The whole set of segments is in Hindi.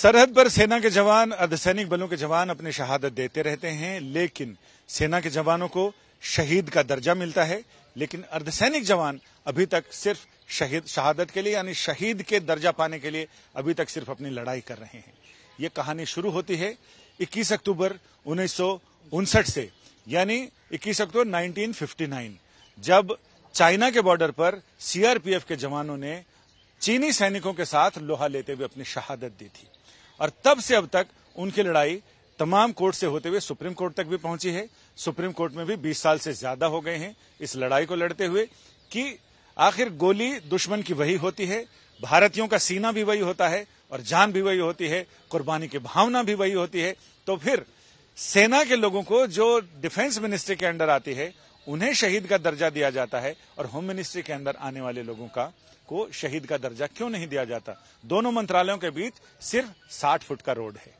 सरहद पर सेना के जवान अर्धसैनिक बलों के जवान अपनी शहादत देते रहते हैं लेकिन सेना के जवानों को शहीद का दर्जा मिलता है लेकिन अर्धसैनिक जवान अभी तक सिर्फ शहीद शहादत के लिए यानी शहीद के दर्जा पाने के लिए अभी तक सिर्फ अपनी लड़ाई कर रहे हैं ये कहानी शुरू होती है 21 अक्टूबर उन्नीस से यानी 21 अक्टूबर 1959 जब चाइना के बॉर्डर पर सीआरपीएफ के जवानों ने चीनी सैनिकों के साथ लोहा लेते हुए अपनी शहादत दी थी और तब से अब तक उनकी लड़ाई तमाम कोर्ट से होते हुए सुप्रीम कोर्ट तक भी पहुंची है सुप्रीम कोर्ट में भी 20 साल से ज्यादा हो गए हैं इस लड़ाई को लड़ते हुए कि आखिर गोली दुश्मन की वही होती है भारतीयों का सीना भी वही होता है और जान भी वही होती है कुर्बानी की भावना भी वही होती है तो फिर सेना के लोगों को जो डिफेंस मिनिस्ट्री के अंडर आती है उन्हें शहीद का दर्जा दिया जाता है और होम मिनिस्ट्री के अंदर आने वाले लोगों का को शहीद का दर्जा क्यों नहीं दिया जाता दोनों मंत्रालयों के बीच सिर्फ साठ फुट का रोड है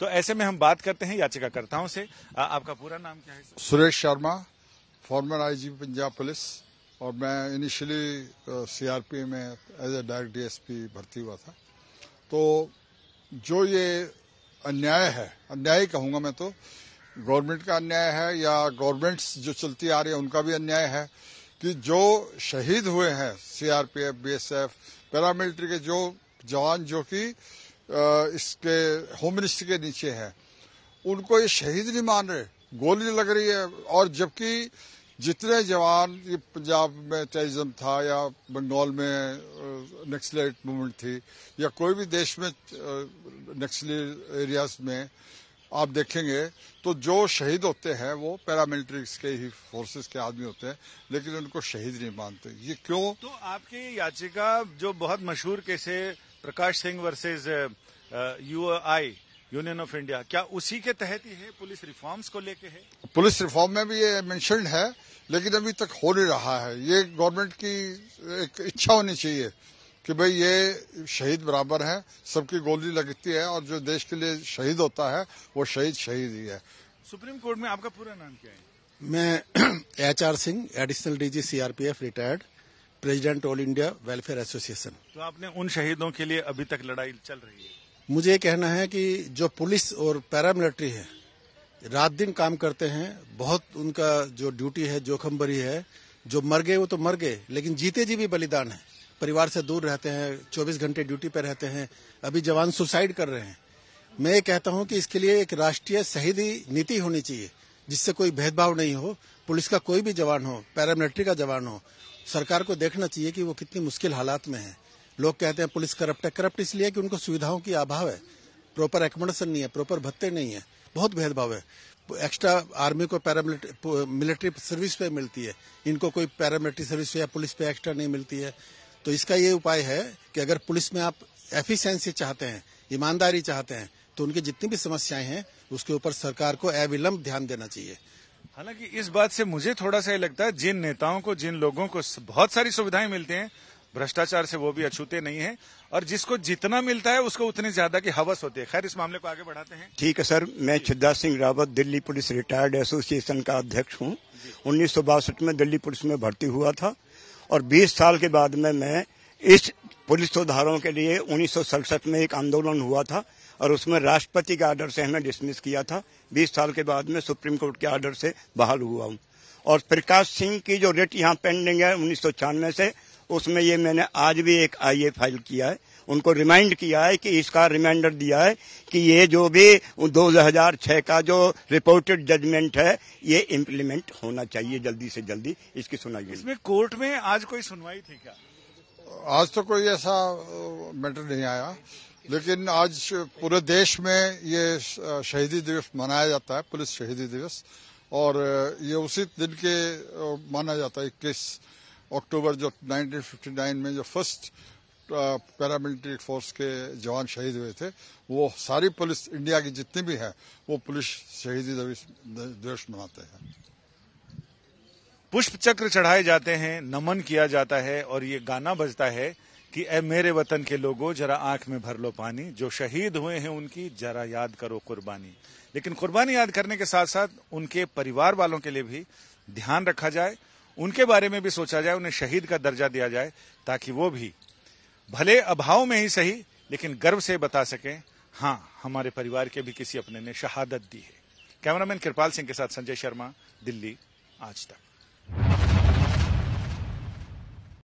तो ऐसे में हम बात करते हैं याचिकाकर्ताओं से आ, आपका पूरा नाम क्या है Suresh Sharma former IG Punjab police और मैं इनिशियली सीआरपी में एज ए डायरेक्ट डीएसपी भर्ती हुआ था तो जो ये अन्याय है अन्याय कहूंगा मैं तो गवर्नमेंट का अन्याय है या गवर्नमेंट्स जो चलती आ रही है उनका भी अन्याय है कि जो शहीद हुए हैं सीआरपीएफ बीएसएफ पैरामिलिट्री के जो जवान जो कि इसके होम मिनिस्ट्री के नीचे हैं उनको ये शहीद नहीं मान रहे गोली लग रही है और जबकि जितने जवान ये पंजाब में टेरिज्म था या बंगाल में नक्सलेट मूवमेंट थी या कोई भी देश में नक्सली एरियाज में आप देखेंगे तो जो शहीद होते हैं वो पैरामिलिट्री के ही फोर्सेस के आदमी होते हैं लेकिन उनको शहीद नहीं मानते ये क्यों तो आपकी याचिका जो बहुत मशहूर केस है Prakash Singh versus UI union of India क्या उसी के तहत ही है पुलिस रिफॉर्म्स को लेके है पुलिस रिफॉर्म में भी ये मैंशन है लेकिन अभी तक हो नहीं रहा है ये गवर्नमेंट की एक इच्छा होनी चाहिए कि भाई ये शहीद बराबर है सबकी गोली लगती है और जो देश के लिए शहीद होता है वो शहीद शहीद ही है सुप्रीम कोर्ट में आपका पूरा नाम क्या है मैं H R Singh additional DG CRPF retired president all India welfare association तो आपने उन शहीदों के लिए अभी तक लड़ाई चल रही है मुझे ये कहना है कि जो पुलिस और पैरामिलिट्री है रात दिन काम करते हैं बहुत उनका जो ड्यूटी है जोखम भरी है जो मर गए वो तो मर गए लेकिन जीते जी भी बलिदान है परिवार से दूर रहते हैं 24 घंटे ड्यूटी पर रहते हैं अभी जवान सुसाइड कर रहे हैं मैं ये कहता हूं कि इसके लिए एक राष्ट्रीय शहीदी नीति होनी चाहिए जिससे कोई भेदभाव नहीं हो पुलिस का कोई भी जवान हो पैरामिलिट्री का जवान हो सरकार को देखना चाहिए कि वो कितनी मुश्किल हालात में है लोग कहते हैं पुलिस करप्ट है करप्ट इसलिए कि उनको सुविधाओं की अभाव है प्रॉपर एकोमोडेशन नहीं है प्रॉपर भत्ते नहीं है बहुत भेदभाव है एक्स्ट्रा आर्मी को पैरामिलिट्री मिलिट्री सर्विस पे मिलती है इनको कोई पैरामिलिट्री सर्विस पे या पुलिस पे एक्स्ट्रा नहीं मिलती है तो इसका ये उपाय है कि अगर पुलिस में आप एफिशिएंसी चाहते हैं ईमानदारी चाहते हैं तो उनकी जितनी भी समस्याएं हैं उसके ऊपर सरकार को अविलंब ध्यान देना चाहिए हालांकि इस बात से मुझे थोड़ा सा ये लगता है जिन नेताओं को जिन लोगों को बहुत सारी सुविधाएं मिलती हैं भ्रष्टाचार से वो भी अछूते नहीं है और जिसको जितना मिलता है उसको उतनी ज्यादा की हवस होती है खैर इस मामले को आगे बढ़ाते हैं ठीक है सर मैं Chhidda Singh Rawat Delhi police retired association का अध्यक्ष हूँ उन्नीस में दिल्ली पुलिस में भर्ती हुआ था और 20 साल के बाद में मैं इस पुलिस सुधारों के लिए उन्नीस में एक आंदोलन हुआ था और उसमें राष्ट्रपति के आर्डर से हमें डिसमिस किया था 20 साल के बाद में सुप्रीम कोर्ट के आर्डर से बहाल हुआ हूँ और प्रकाश सिंह की जो रेट यहाँ पेंडिंग है उन्नीस से उसमें ये मैंने आज भी एक आई फाइल किया है उनको रिमाइंड किया है कि इसका रिमाइंडर दिया है कि ये जो भी 2006 का जो रिपोर्टेड जजमेंट है ये इम्प्लीमेंट होना चाहिए जल्दी से जल्दी इसकी सुनाई इसमें कोर्ट में आज कोई सुनवाई थी क्या आज तो कोई ऐसा मैटर नहीं आया लेकिन आज पूरे देश में ये शहीदी दिवस मनाया जाता है पुलिस शहीदी दिवस और ये उसी दिन के माना जाता है इक्कीस अक्टूबर जो 1959 में जो फर्स्ट पैरामिलिट्री फोर्स के जवान शहीद हुए थे वो सारी पुलिस इंडिया की जितनी भी है वो पुलिस शहीदी दिवस मनाते हैं पुष्प चक्र चढ़ाए जाते हैं नमन किया जाता है और ये गाना बजता है कि ए मेरे वतन के लोगों जरा आंख में भर लो पानी जो शहीद हुए हैं उनकी जरा याद करो कुर्बानी लेकिन कुर्बानी याद करने के साथ साथ उनके परिवार वालों के लिए भी ध्यान रखा जाए उनके बारे में भी सोचा जाए उन्हें शहीद का दर्जा दिया जाए ताकि वो भी भले अभाव में ही सही लेकिन गर्व से बता सकें हाँ हमारे परिवार के भी किसी अपने ने शहादत दी है कैमरामैन कृपाल सिंह के साथ संजय शर्मा दिल्ली आज तक